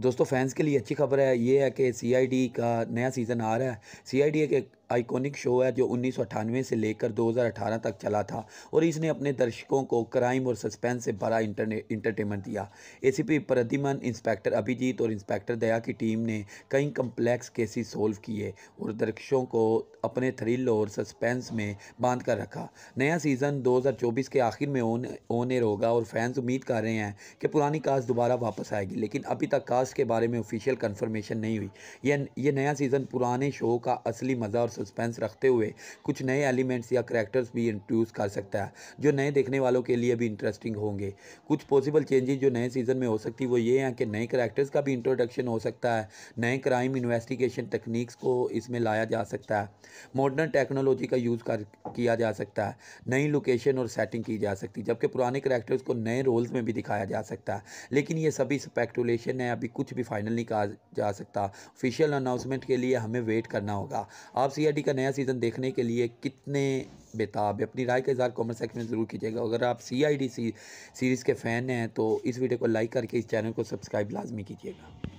दोस्तों फैंस के लिए अच्छी खबर है ये है कि सीआईडी का नया सीज़न आ रहा है सीआईडी एक आइकॉनिक शो है जो उन्नीस से लेकर 2018 तक चला था और इसने अपने दर्शकों को क्राइम और सस्पेंस से भरा इंटरटेनमेंट दिया एसीपी प्रतिमन इंस्पेक्टर अभिजीत और इंस्पेक्टर दया की टीम ने कई कम्प्लेक्स केसेस सोल्व किए और दर्शकों को अपने थ्रिल और सस्पेंस में बांध कर रखा नया सीज़न 2024 के आखिर में ओन ओनेर होगा और फैंस उम्मीद कर रहे हैं कि पुरानी कास्ट दोबारा वापस आएगी लेकिन अभी तक कास्ट के बारे में ऑफिशियल कन्फर्मेशन नहीं हुई यह नया सीज़न पुराने शो का असली मज़ा और सस्पेंस रखते हुए कुछ नए एलिमेंट्स या करेक्टर्स भी इंट्रोड्यूस कर सकता है जो नए देखने वालों के लिए भी इंटरेस्टिंग होंगे कुछ पॉसिबल चेंजेस जो नए सीजन में हो सकती वो ये हैं कि नए करेक्टर्स का भी इंट्रोडक्शन हो सकता है नए क्राइम इन्वेस्टिगेशन टेक्निक्स को इसमें लाया जा सकता है मॉडर्न टेक्नोलॉजी का यूज़ कर किया जा सकता है नई लोकेशन और सेटिंग की जा सकती है जबकि पुराने करेक्टर्स को नए रोल्स में भी दिखाया जा सकता है लेकिन ये सभी स्पेक्टुलेशन है अभी कुछ भी फाइनल नहीं कहा जा सकता ऑफिशियल अनाउंसमेंट के लिए हमें वेट करना होगा आप सी का नया सीज़न देखने के लिए कितने बेताब है अपनी राय का इजहार कमेंट सेक्शन में ज़रूर कीजिएगा अगर आप सी सीरीज़ के फ़ैन हैं तो इस वीडियो को लाइक करके इस चैनल को सब्सक्राइब लाजमी कीजिएगा